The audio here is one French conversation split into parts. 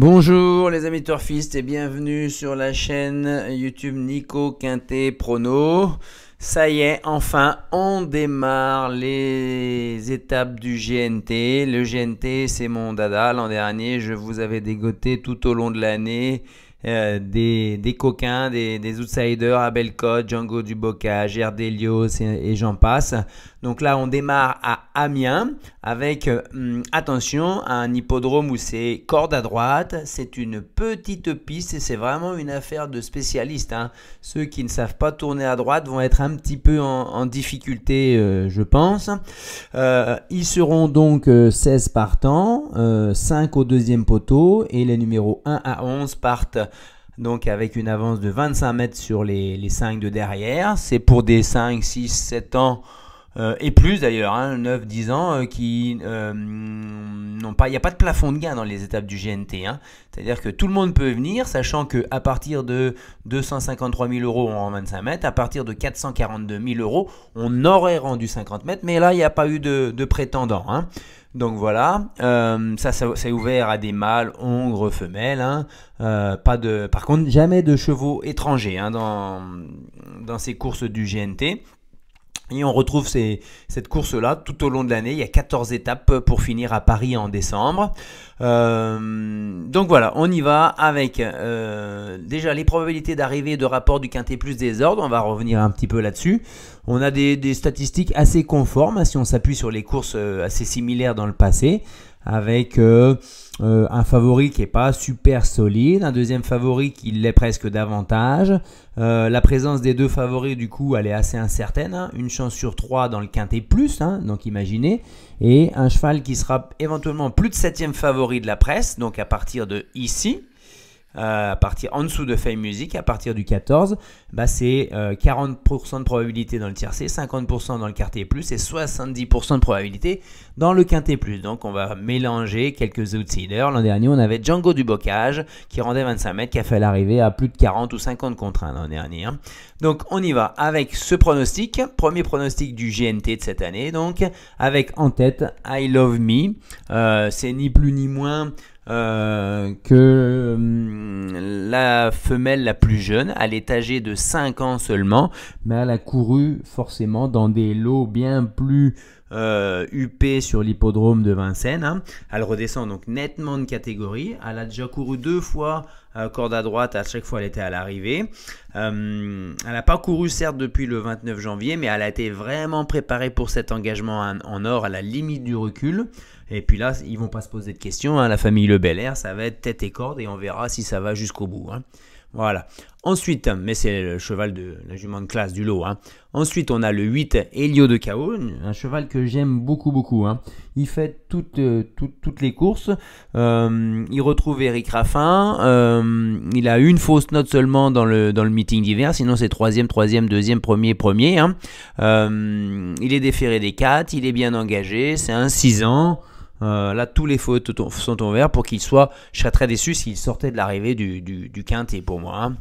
Bonjour les amis turfistes et bienvenue sur la chaîne YouTube Nico Quintet Prono. Ça y est, enfin, on démarre les étapes du GNT. Le GNT, c'est mon dada. L'an dernier, je vous avais dégoté tout au long de l'année euh, des, coquins, des, outsiders, Abel Code, Django Duboca, Gerdelios et, et j'en passe. Donc là, on démarre à Amiens avec, euh, attention, un hippodrome où c'est corde à droite. C'est une petite piste et c'est vraiment une affaire de spécialistes. Hein. Ceux qui ne savent pas tourner à droite vont être un petit peu en, difficulté, euh, je pense. ils seront donc 16 partants, 5 au deuxième poteau et les numéros 1 à 11 partent donc avec une avance de 25 mètres sur les, 5 de derrière. C'est pour des 5, 6, 7 ans euh, et plus d'ailleurs, 9, hein, 10 ans, euh, qui euh, n'ont pas, il n'y a pas de plafond de gain dans les étapes du GNT. Hein. C'est-à-dire que tout le monde peut venir, sachant que à partir de 253 000 euros en 25 mètres, à partir de 442 000 euros, on aurait rendu 50 mètres, mais là, il n'y a pas eu de, de prétendant. Hein. Donc voilà, euh, ça, ça c'est ouvert à des mâles, hongres, femelles. Hein, euh, pas de, par contre, jamais de chevaux étrangers hein, dans, dans ces courses du GNT. Et on retrouve cette course-là tout au long de l'année. Il y a 14 étapes pour finir à Paris en décembre. Euh, donc voilà, on y va avec euh, déjà les probabilités d'arrivée de rapport du quintet plus des ordres. On va revenir un petit peu là-dessus. On a des, statistiques assez conformes hein, si on s'appuie sur les courses euh, assez similaires dans le passé avec euh, euh, un favori qui n'est pas super solide, un deuxième favori qui l'est presque davantage. Euh, la présence des deux favoris, du coup, elle est assez incertaine. Hein. Une chance sur trois dans le quintet plus, hein, donc imaginez. Et un cheval qui sera éventuellement plus de septième favori de la presse, donc à partir de ici. Euh, partir en dessous de Fame Music, à partir du 14, bah c'est 40% euh, de probabilité dans le tiercé, 50% dans le quartier plus et 70% de probabilité dans le quintet plus. Donc on va mélanger quelques outsiders. L'an dernier, on avait Django du Bocage qui rendait 25 mètres, qui a fait l'arrivée à plus de 40 ou 50 contre 1 l'an dernier. Hein. Donc on y va avec ce pronostic, premier pronostic du GNT de cette année, donc avec en tête I Love Me. Euh, c'est ni plus ni moins euh, que hum, la femelle la plus jeune, elle est âgée de 5 ans seulement, mais elle a couru forcément dans des lots bien plus UP euh, sur l'hippodrome de Vincennes. Hein. Elle redescend donc nettement de catégorie. Elle a déjà couru deux fois euh, corde à droite, à chaque fois elle était à l'arrivée. Euh, elle n'a pas couru certes depuis le 29 janvier, mais elle a été vraiment préparée pour cet engagement en, or à la limite du recul. Et puis là, ils vont pas se poser de questions. Hein. La famille Le Air, ça va être tête et corde et on verra si ça va jusqu'au bout. Hein. Voilà. Ensuite, mais c'est le cheval de la jument de classe du lot. Hein. Ensuite, on a le 8 Hélio de KO, un cheval que j'aime beaucoup, beaucoup. Hein. Il fait euh, toutes, toutes, les courses. Euh, il retrouve Eric Raffin. Euh, il a une fausse note seulement dans le, dans le meeting d'hiver, sinon c'est 3ème, 3ème, 2ème, 1er, 1er. il est déféré des 4, il est bien engagé, c'est un 6 ans. Euh, là, tous les fautes sont ouverts pour qu'il soit. Je serais très déçu s'il sortait de l'arrivée du, du, quintet pour moi. Hein.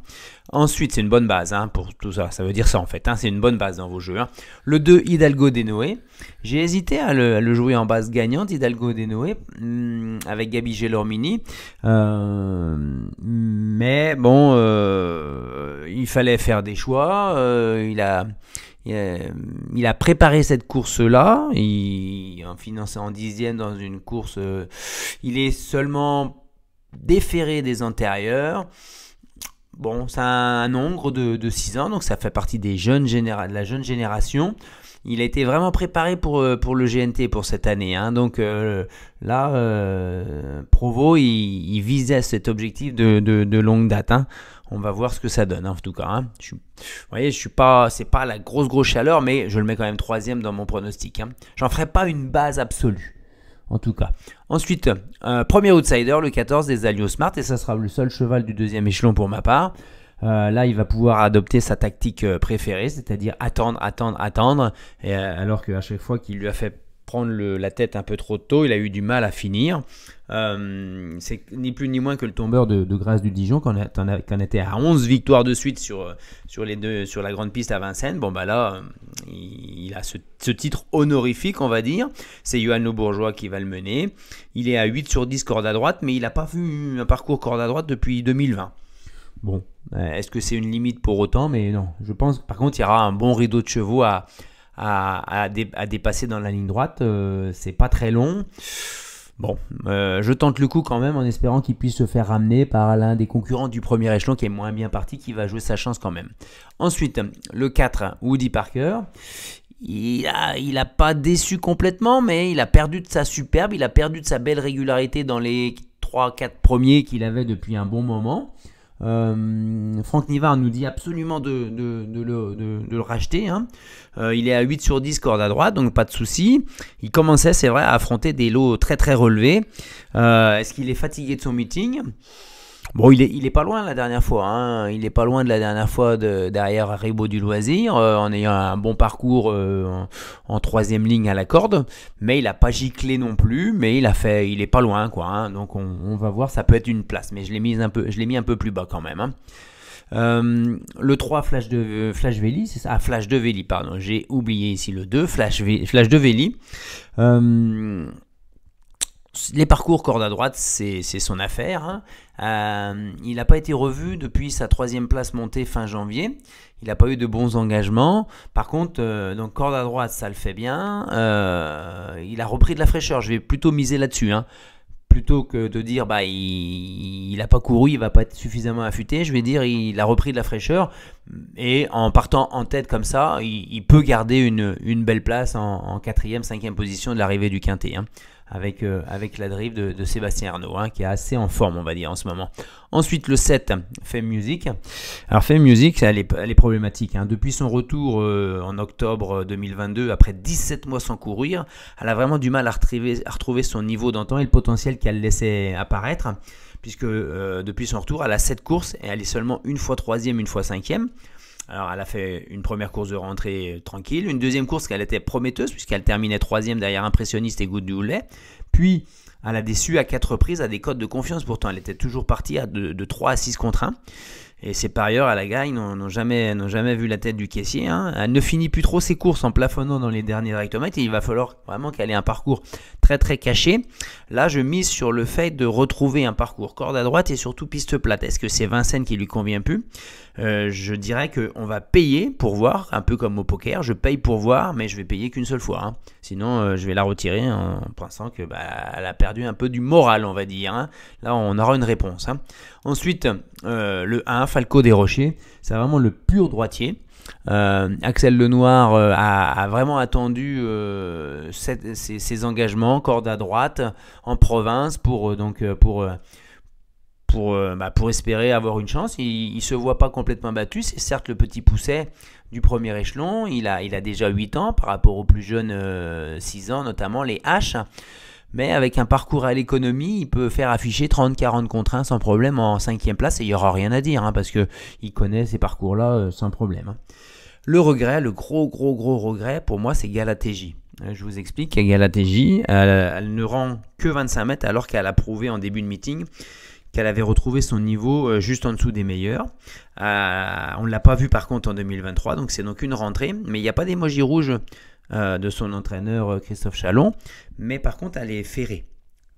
Ensuite, c'est une bonne base hein, pour tout ça. Ça veut dire ça en fait. Hein. C'est une bonne base dans vos jeux. Le 2, Hidalgo Denoé. J'ai hésité à le, jouer en base gagnante, Hidalgo Denoé, hmm, avec Gabi Gelormini. Euh, mais bon, euh, il fallait faire des choix. il a euh, il a préparé cette course-là, Il en financé en dixième dans une course, euh, il est seulement déféré des antérieurs. Bon, c'est un nombre de, 6 ans, donc ça fait partie des jeunes de la jeune génération. Il a été vraiment préparé pour, euh, pour le GNT pour cette année. Hein. Donc euh, là, euh, Provo, il, visait cet objectif de, longue date. Hein. On va voir ce que ça donne, hein, en tout cas. vous voyez, je suis pas, c'est pas la grosse grosse chaleur, mais je le mets quand même troisième dans mon pronostic. J'en ferai pas une base absolue en tout cas. Ensuite, euh, premier outsider, le 14 des Allio Smart, et ça sera le seul cheval du deuxième échelon pour ma part. Euh, là, il va pouvoir adopter sa tactique euh, préférée, c'est-à-dire attendre, attendre, attendre, et, alors qu'à chaque fois qu'il lui a fait prendre la tête un peu trop tôt, il a eu du mal à finir. Euh, c'est ni plus ni moins que le tombeur de, de Grâce du Dijon, qu'on était à 11 victoires de suite sur, euh, sur, les deux, sur la grande piste à Vincennes. Bon, bah là, euh, il, a ce, titre honorifique, on va dire. C'est Le Bourgeois qui va le mener. Il est à 8 sur 10 corde à droite, mais il n'a pas vu un parcours corde à droite depuis 2020. Bon, est-ce que c'est une limite pour autant Mais non, je pense. Par contre, il y aura un bon rideau de chevaux à à, dépasser dans la ligne droite. Euh, c'est pas très long. Bon, euh, je tente le coup quand même en espérant qu'il puisse se faire ramener par l'un des concurrents du premier échelon qui est moins bien parti, qui va jouer sa chance quand même. Ensuite, le 4, Woody Parker. Il a, pas déçu complètement, mais il a perdu de sa superbe, il a perdu de sa belle régularité dans les 3-4 premiers qu'il avait depuis un bon moment. Euh, Franck Nivard nous dit absolument de, de, le, racheter. Hein. Euh, il est à 8 sur 10 corde à droite, donc pas de souci. Il commençait, c'est vrai, à affronter des lots très très relevés. Euh, est-ce qu'il est fatigué de son meeting Bon, il est, il pas loin la dernière fois. Hein. Il est pas loin de la dernière fois de, derrière Ribot du loisir, euh, en ayant un bon parcours euh, en, troisième ligne à la corde. Mais il n'a pas giclé non plus. Mais il a fait, il est pas loin quoi. Hein. Donc on, va voir, ça peut être une place. Mais je l'ai mis un peu, je l'ai mis un peu plus bas quand même. Hein. Euh, le 3 Flash de Flash Veli, c'est ça Ah Flash de Véli, pardon. J'ai oublié ici le 2 Flash Flash de Veli les parcours corde à droite, c'est son affaire. Hein. Euh, il n'a pas été revu depuis sa troisième place montée fin janvier. Il n'a pas eu de bons engagements. Par contre, euh, corde à droite, ça le fait bien. Euh, il a repris de la fraîcheur. Je vais plutôt miser là-dessus. Hein. Plutôt que de dire bah il n'a pas couru, il va pas être suffisamment affûté, je vais dire il a repris de la fraîcheur et en partant en tête comme ça, il, peut garder une, belle place en, quatrième, cinquième position de l'arrivée du quintet. Hein avec, euh, avec la drive de, Sébastien Arnaud, hein, qui est assez en forme, on va dire, en ce moment. Ensuite, le 7, hein, Femme Music. Alors, Femme Music, elle est, problématique. Hein. Depuis son retour euh, en octobre 2022, euh, après 17 mois sans courir, elle a vraiment du mal à retrouver, à retrouver son niveau d'antan et le potentiel qu'elle laissait apparaître, puisque depuis son retour, elle a 7 courses et elle est seulement une fois troisième, une fois cinquième. Alors, elle a fait une première course de rentrée euh, tranquille, une deuxième course qu'elle était prometteuse, puisqu'elle terminait troisième derrière Impressionniste et Good houlet, Puis, elle a déçu à quatre reprises à des codes de confiance. Pourtant, elle était toujours partie à de, de 3 à 6 contre 1. Et ses parieurs à la gagne n'ont jamais, jamais vu la tête du caissier. Hein. Elle ne finit plus trop ses courses en plafonnant dans les derniers rectomètres. Et il va falloir vraiment qu'elle ait un parcours très très caché. Là, je mise sur le fait de retrouver un parcours corde à droite et surtout piste plate. Est-ce que c'est Vincennes qui lui convient plus euh, Je dirais qu'on va payer pour voir, un peu comme au poker. Je paye pour voir, mais je vais payer qu'une seule fois. Hein. Sinon, euh, je vais la retirer en pensant que bah, elle a perdu un peu du moral, on va dire. Hein. Là, on aura une réponse. Ensuite, euh, le 1 Falco des Rochers, c'est vraiment le pur droitier. Euh, Axel Lenoir euh, a, vraiment attendu ses, euh, engagements, corde à droite, en province, pour, donc, pour, pour, bah, pour espérer avoir une chance. Il ne se voit pas complètement battu. C'est certes le petit pousset du premier échelon. Il a, il a déjà 8 ans par rapport aux plus jeunes 6 ans, notamment les H mais avec un parcours à l'économie, il peut faire afficher 30-40 contre 1 sans problème en cinquième place et il n'y aura rien à dire hein, parce que il connaît ces parcours-là euh, sans problème. Hein. Le regret, le gros gros gros regret pour moi, c'est Galatéji. Euh, je vous explique, Galatéji, elle, elle ne rend que 25 mètres alors qu'elle a prouvé en début de meeting qu'elle avait retrouvé son niveau euh, juste en dessous des meilleurs. on ne l'a pas vu par contre en 2023, donc c'est donc une rentrée. Mais il n'y a pas d'émoji rouge euh, de son entraîneur euh, Christophe Chalon, mais par contre elle est ferrée.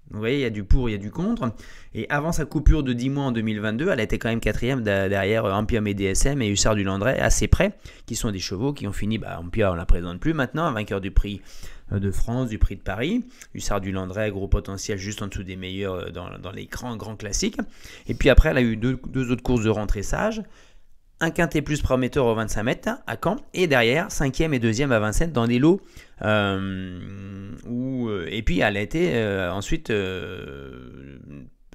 Vous voyez, il y a du pour, il y a du contre. Et avant sa coupure de 10 mois en 2022, elle était quand même quatrième derrière euh, Ampia et DSM et Hussard du Landrais, assez près, qui sont des chevaux qui ont fini, bah, Ampia, on la présente plus maintenant, vainqueur du prix de France, du prix de Paris. Hussard du Landrais, gros potentiel, juste en dessous des meilleurs dans, les grands, classiques. Et puis après, elle a eu deux, deux autres courses de rentrée sage un quintet plus prometteur au 25 mètres hein, à Caen, et derrière, cinquième et deuxième à 27 dans des lots euh, euh, et puis elle a été euh, ensuite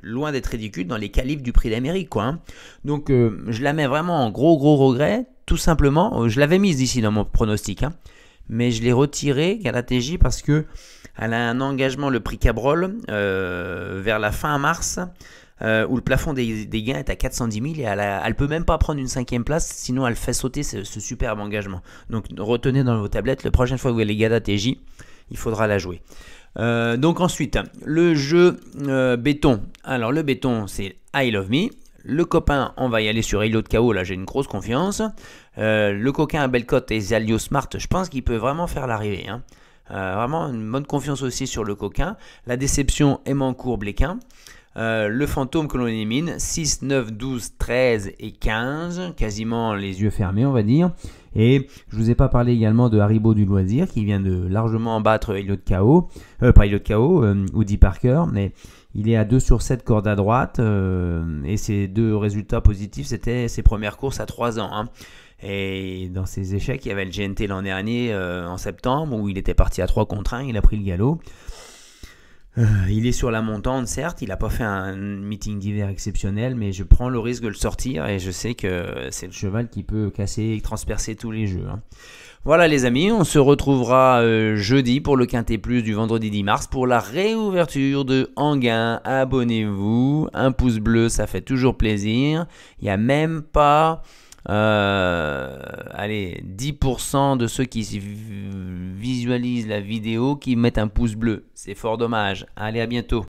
loin d'être ridicule dans les qualifs du prix d'Amérique. Hein. Donc je la mets vraiment en gros gros regret, tout simplement. Je l'avais mise ici dans mon pronostic, hein. mais je l'ai retirée, Galatéji, parce que elle a un engagement, le prix Cabrol, vers la fin mars. Euh, où le plafond des, gains est à 410 000 et elle ne peut même pas prendre une cinquième place, sinon elle fait sauter ce, superbe engagement. Donc retenez dans vos tablettes, la prochaine fois que vous allez Gada TJ, il faudra la jouer. Euh, donc ensuite, le jeu euh, béton. Alors le béton, c'est I Love Me. Le copain, on va y aller sur Halo de KO, là j'ai une grosse confiance. le coquin à Belcote et Zalio Smart, je pense qu'il peut vraiment faire l'arrivée. Hein. vraiment une bonne confiance aussi sur le coquin. La déception, Aimant Court, Bléquin. Euh, le fantôme que l'on élimine, 6, 9, 12, 13 et 15, quasiment les yeux fermés on va dire. Et je vous ai pas parlé également de Haribo du loisir qui vient de largement battre Elliot KO, euh, pas Elliot KO, euh, Woody Parker, mais il est à 2 sur 7 cordes à droite et ses deux résultats positifs c'était ses premières courses à 3 ans. Hein. Et dans ses échecs, il y avait le GNT l'an dernier en septembre où il était parti à 3 contre 1, il a pris le galop. Euh, il est sur la montante, certes, il n'a pas fait un meeting d'hiver exceptionnel, mais je prends le risque de le sortir et je sais que c'est le cheval qui peut casser et transpercer tous les jeux. Hein. Voilà les amis, on se retrouvera euh, jeudi pour le Quintet Plus du vendredi 10 mars pour la réouverture de Anguin. Abonnez-vous, un pouce bleu, ça fait toujours plaisir. Il n'y a même pas... Euh, allez, 10% de ceux qui visualisent la vidéo qui mettent un pouce bleu. C'est fort dommage. Allez, à bientôt.